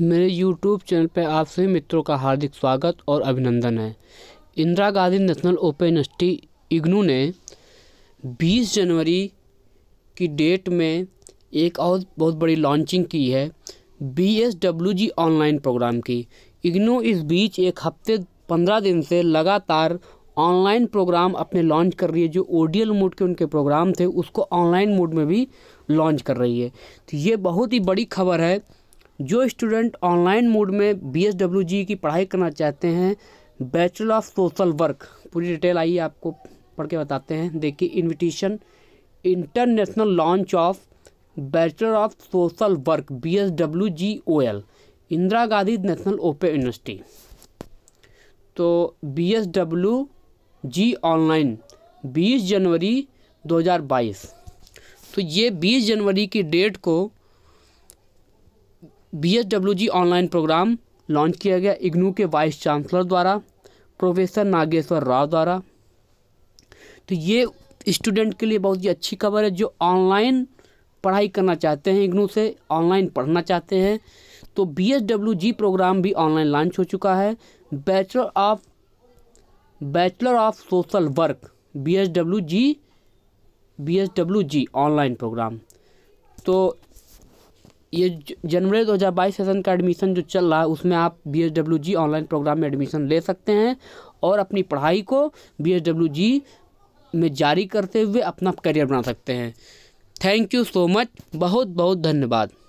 मेरे YouTube channel पर आप सभी मित्रों का हार्दिक स्वागत और अभिनंदन है Indira Gandhi National Open University IGNOU ने 20 जनवरी की डेट में एक और बहुत बड़ी लॉन्चिंग की है B S G online program की इग्नू इस बीच एक हफ्ते पंद्रह दिन से लगातार ऑनलाइन प्रोग्राम अपने लॉन्च कर रही है जो ओडियल मोड के उनके प्रोग्राम थे उसको ऑनलाइन मोड में भी लॉन्च कर रही है तो ये बहुत ही बड़ी खबर है जो स्टूडेंट ऑनलाइन मोड में बी एस डब्ल्यू जी की पढ़ाई करना चाहते हैं बैचलर ऑफ सोशल वर्क पूरी डिटेल आइए आपको पढ़ के बताते हैं देखिए invitation international launch of bachelor of social work B S W G O L Indira Gandhi National Open University तो B S W G online बीस जनवरी दो हज़ार बाईस तो ये बीस जनवरी की डेट को बी ऑनलाइन प्रोग्राम लॉन्च किया गया इग्नू के वाइस चांसलर द्वारा प्रोफेसर नागेश्वर राव द्वारा तो ये स्टूडेंट के लिए बहुत ही अच्छी खबर है जो ऑनलाइन पढ़ाई करना चाहते हैं इग्नू से ऑनलाइन पढ़ना चाहते हैं तो बी एस जी प्रोग्राम भी ऑनलाइन लॉन्च हो चुका है bachelor of bachelor of social work B S G B S W G online program तो ये जनवरी 2022 सेशन का एडमिशन जो चल रहा है उसमें आप B S W G online program में एडमिशन ले सकते हैं और अपनी पढ़ाई को बी एस डब्ल्यू जी में जारी करते हुए अपना करियर बना सकते हैं थैंक यू सो मच बहुत बहुत धन्यवाद